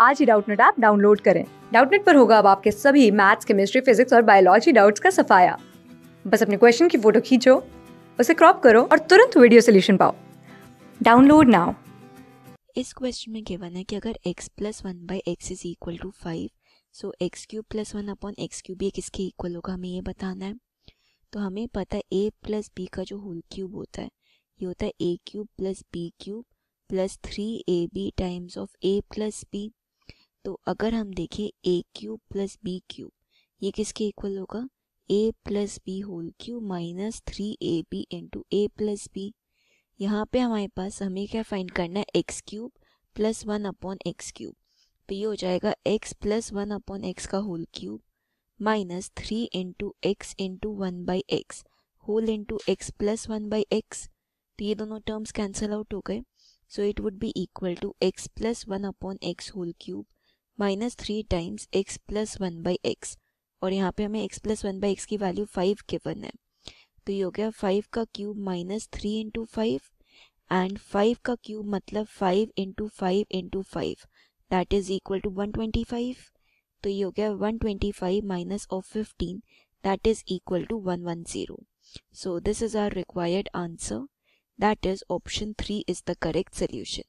आज ही Doubtnut app download करें डाउटनेट पर होगा अब आपके सभी मैथ्स केमिस्ट्री फिजिक्स और बायोलॉजी डाउट्स का सफाया बस अपने क्वेश्चन की फोटो खींचो उसे क्रॉप करो और तुरंत वीडियो सोल्यूशन पाओ डाउनलोड नाउ इस क्वेश्चन में गिवन है कि अगर x plus one by X is equal to five so X cube plus one upon X cube ये किसके इक्वल होगा हमें ये बताना है तो हमें पता है ए प्लस बी का जो होल क्यूब होता है ये होता है A cube plus B cube plus three A B times of A plus B तो अगर हम देखें A cube plus B cube ये किसके इक्वल होगा A plus B whole cube minus three A B into A plus B यहाँ पे हमारे पास हमें क्या फाइंड करना है X cube plus one upon X cube तो ये हो जाएगा X plus one upon X का whole cube minus three into X into one by X whole into X plus one by X तो ये दोनों टर्म्स कैंसिल आउट हो गए so it would be equal to X plus one upon X whole cube minus three times X plus one by X और यहाँ पे हमें X plus one by X की वैल्यू फाइव गिवन है तो ये हो गया फाइव का cube minus three into five and five का क्यूब मतलब five into five into five that is equal to one twenty five तो ये हो गया one twenty five minus of fifteen that is equal to one one zero so this is our required answer that is option three is the correct solution